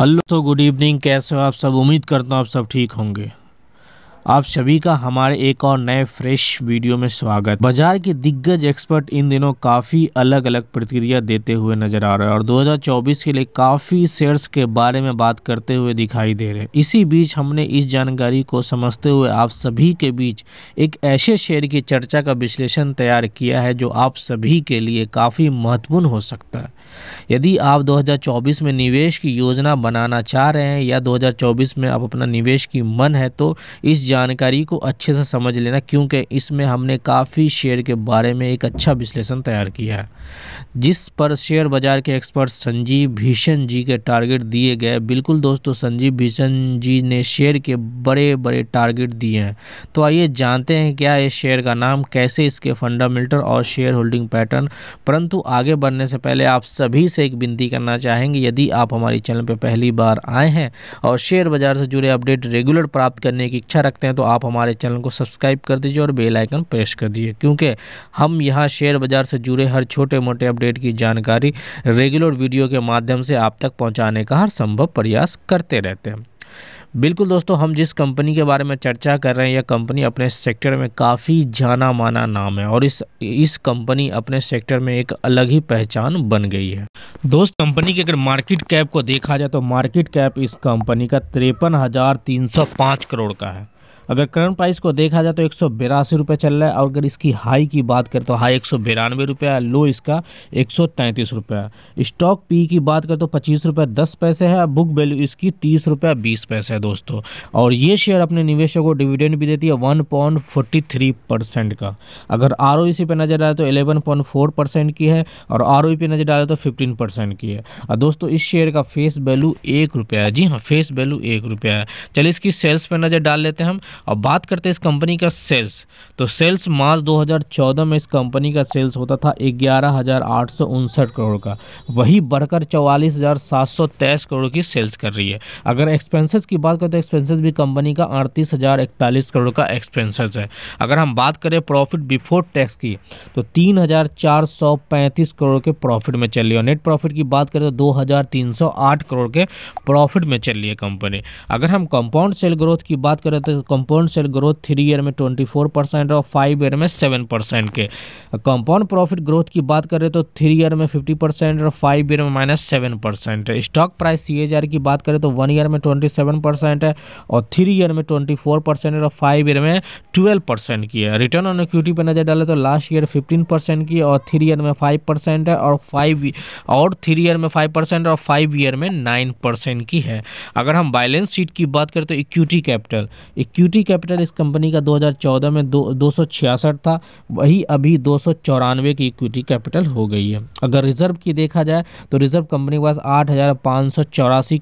hello तो good evening कैसे हो आप सब उम्मीद करता हूँ आप सब ठीक होंगे आप सभी का हमारे एक और नए फ्रेश वीडियो में स्वागत बाजार के दिग्गज एक्सपर्ट इन दिनों काफ़ी अलग अलग प्रतिक्रिया देते हुए नजर आ रहे हैं और 2024 के लिए काफ़ी शेयर्स के बारे में बात करते हुए दिखाई दे रहे हैं इसी बीच हमने इस जानकारी को समझते हुए आप सभी के बीच एक ऐसे शेयर की चर्चा का विश्लेषण तैयार किया है जो आप सभी के लिए काफ़ी महत्वपूर्ण हो सकता है यदि आप 2024 में निवेश की योजना बनाना चाह रहे हैं या 2024 में आप अपना निवेश की मन है तो इस जानकारी को अच्छे से समझ लेना क्योंकि इसमें हमने काफ़ी शेयर के बारे में एक अच्छा विश्लेषण तैयार किया है जिस पर शेयर बाज़ार के एक्सपर्ट संजीव भीषण जी के टारगेट दिए गए बिल्कुल दोस्तों संजीव भीषण जी ने शेयर के बड़े बड़े टारगेट दिए हैं तो आइए जानते हैं क्या इस शेयर का नाम कैसे इसके फंडामेंटल और शेयर होल्डिंग पैटर्न परंतु आगे बढ़ने से पहले आप सभी से एक विनती करना चाहेंगे यदि आप हमारे चैनल पर पहली बार आए हैं और शेयर बाज़ार से जुड़े अपडेट रेगुलर प्राप्त करने की इच्छा रखते हैं हैं तो आप हमारे चैनल को सब्सक्राइब कर दीजिए और बेल आइकन प्रेस कर दीजिए क्योंकि हम यहाँ शेयर बाज़ार से जुड़े हर छोटे मोटे अपडेट की जानकारी रेगुलर वीडियो के माध्यम से आप तक पहुँचाने का हर संभव प्रयास करते रहते हैं बिल्कुल दोस्तों हम जिस कंपनी के बारे में चर्चा कर रहे हैं यह कंपनी अपने सेक्टर में काफ़ी जाना माना नाम है और इस इस कंपनी अपने सेक्टर में एक अलग ही पहचान बन गई है दोस्त कंपनी के अगर मार्केट कैप को देखा जाए तो मार्केट कैप इस कंपनी का तिरपन करोड़ का है अगर करंट प्राइस को देखा जाए तो एक सौ बिरासी रुपये चल रहा है और अगर इसकी हाई की बात करें तो हाई एक सौ बिरानवे रुपया लो इसका एक सौ तैंतीस रुपया स्टॉक पी की बात करें तो पच्चीस रुपये दस पैसे है बुक वैल्यू इसकी तीस रुपया बीस पैसे है दोस्तों और ये शेयर अपने निवेशकों को डिविडेंड भी देती है one point forty three percent का अगर आर ओ सी पर नजर आए तो एलेवन पॉइंट फोर परसेंट की है और आर ओ पे नजर डाले तो फिफ्टीन परसेंट की है और दोस्तों इस शेयर का फेस वैल्यू एक रुपया है जी हाँ फेस वैल्यू एक रुपया है चलिए इसकी सेल्स पर नज़र डाल लेते हैं हम अब बात करते हैं इस कंपनी का सेल्स तो सेल्स मार्च 2014 में इस कंपनी का सेल्स होता था ग्यारह करोड़ का वही बढ़कर चौवालीस करोड़ की सेल्स कर रही है अगर एक्सपेंसेस की बात करें तो एक्सपेंसेस भी कंपनी का अड़तीस करोड़ का एक्सपेंसेस है अगर हम बात करें प्रॉफिट बिफोर टैक्स की तो तीन करोड़ के प्रॉफिट में चल रही है नेट प्रॉफिट की बात करें तो दो करोड़ के प्रॉफिट में चल रही है कंपनी अगर हम कंपाउंड सेल ग्रोथ की बात करें तो compound sale growth three year में ट्वेंटी फोर परसेंट और फाइव ईयर में सेवन परसेंट के कंपाउंड प्रॉफिट ग्रोथ की बात करें तो थ्री ईयर में फिफ्टी परसेंट और फाइव ईयर में माइनस सेवन परसेंट है स्टॉक प्राइस सी की बात करें तो वन ईयर में ट्वेंटी सेवन परसेंट है और थ्री ईयर में ट्वेंटी फोर परसेंट और फाइव ईयर में ट्वेल्व परसेंट की है रिटर्न ऑन इक्विटी पर नजर डाले तो लास्ट ईयर फिफ्टीन परसेंट की और थ्री ईयर में फाइव परसेंट है और फाइव और थ्री ईयर में फाइव परसेंट और फाइव ईयर में नाइन परसेंट की है अगर हम बैलेंस शीट की बात करें तो equity capital equity equity capital इस कंपनी का 2014 में दो दो था वही अभी दो की इक्विटी कैपिटल हो गई है अगर रिजर्व की देखा जाए तो रिजर्व कंपनी के पास आठ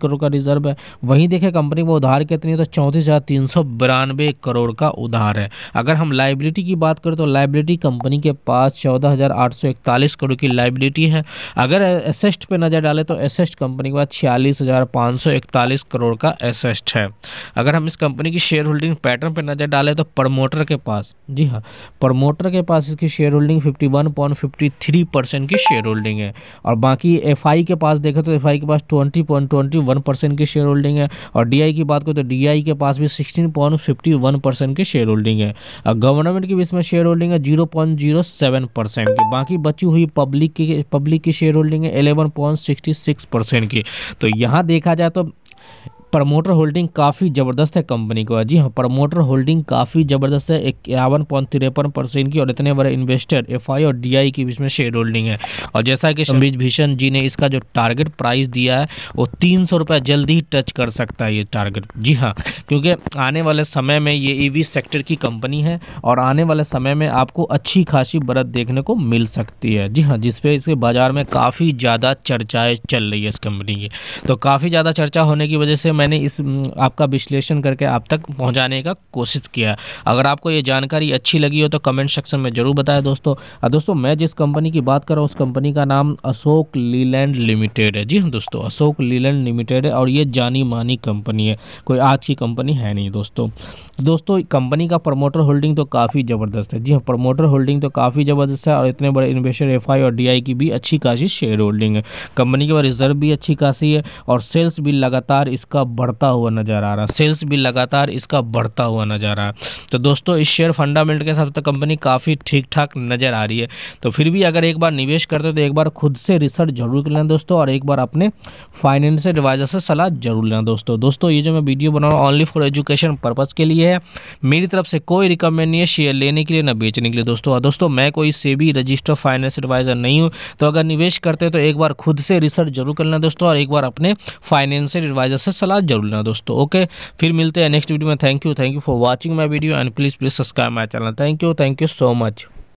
करोड़ का रिजर्व है वहीं देखें कंपनी को उधार कितनी है तो चौंतीस करोड़ का उधार है अगर हम लाइबिलिटी की बात करें तो लाइबिलिटी कंपनी के पास चौदह करोड़ की लाइबिलिटी है अगर एसेस्ट पर नज़र डालें तो एसेस्ट कंपनी के पास छियालीस करोड़ का एसेस्ट है अगर हम इस कंपनी की शेयर होल्डिंग पैटर्न पर नज़र डालें तो प्रमोटर के पास जी हाँ प्रमोटर के पास इसकी shareholding fifty one point fifty three percent की शेयर होल्डिंग है और बाकी एफ आई के पास देखें तो एफ आई के पास twenty point twenty one percent की शेयर होल्डिंग है और डी आई की बात करें तो डी आई के पास भी sixteen point fifty one percent की शेयर होल्डिंग है और गवर्नमेंट की भी इसमें शेयर होल्डिंग है zero point zero seven percent की बाकी बची हुई पब्लिक की पब्लिक की शेयर होल्डिंग है eleven point sixty six percent की तो यहाँ देखा जाए तो प्रमोटर होल्डिंग काफ़ी ज़बरदस्त है कंपनी को जी हाँ प्रमोटर होल्डिंग काफ़ी ज़बरदस्त है इक्यावन पॉइंट तिरपन परसेंट की और इतने बड़े इन्वेस्टर एफ और डी की बीच में शेयर होल्डिंग है और जैसा कि संबीज भीषण जी ने इसका जो टारगेट प्राइस दिया है वो तीन सौ रुपये जल्द ही टच कर सकता है ये टारगेट जी हाँ क्योंकि आने वाले समय में ये वी सेक्टर की कंपनी है और आने वाले समय में आपको अच्छी खासी बढ़त देखने को मिल सकती है जी हाँ जिसपे इसके बाज़ार में काफ़ी ज़्यादा चर्चाएँ चल रही है इस कंपनी की तो काफ़ी ज़्यादा चर्चा होने की वजह से मैं मैंने इस आपका विश्लेषण करके आप तक पहुंचाने का कोशिश किया अगर आपको ये जानकारी अच्छी लगी हो तो कमेंट सेक्शन में ज़रूर बताएं दोस्तों दोस्तों मैं जिस कंपनी की बात कर रहा हूँ उस कंपनी का नाम अशोक लीलैंड लिमिटेड है जी हाँ दोस्तों अशोक लीलैंड लिमिटेड है और ये जानी मानी कंपनी है कोई आज की कंपनी है नहीं दोस्तों दोस्तों कंपनी का प्रमोटर होल्डिंग तो काफ़ी ज़बरदस्त है जी हाँ प्रमोटर होल्डिंग तो काफ़ी ज़बरदस्त है और इतने बड़े इन्वेस्टर एफ और डी की भी अच्छी खासी शेयर होल्डिंग है कंपनी के बाद रिजर्व भी अच्छी खासी है और सेल्स भी लगातार इसका बढ़ता हुआ नज़र आ रहा है सेल्स भी लगातार इसका बढ़ता हुआ नज़र आ रहा है तो दोस्तों इस शेयर फंडामेंट के हिसाब से कंपनी काफ़ी ठीक ठाक नज़र आ रही है तो फिर भी अगर एक बार निवेश करते हो तो एक बार खुद से रिसर्च जरूर कर लें दोस्तों और एक बार अपने फाइनेंशियल एडवाइजर से सलाह जरूर लें दोस्तों दोस्तों ये जो मैं वीडियो बना रहा हूँ ओनली फॉर एजुकेशन पर्पज़ के लिए है मेरी तरफ से कोई रिकमेंड नहीं है शेयर लेने के लिए ना बेचने के लिए दोस्तों और दोस्तों मैं कोई से भी रजिस्टर फाइनेंस एडवाइज़र नहीं हूँ तो अगर निवेश करते हो तो एक बार खुद से रिसर्च जरूर कर लें दोस्तों और एक बार अपने फाइनेंशियल एडवाइजर से सलाह वाला जरूर लेना दोस्तों ओके फिर मिलते हैं नेक्स्ट वीडियो में thank you thank you for watching my video and please please subscribe my channel thank you thank you so much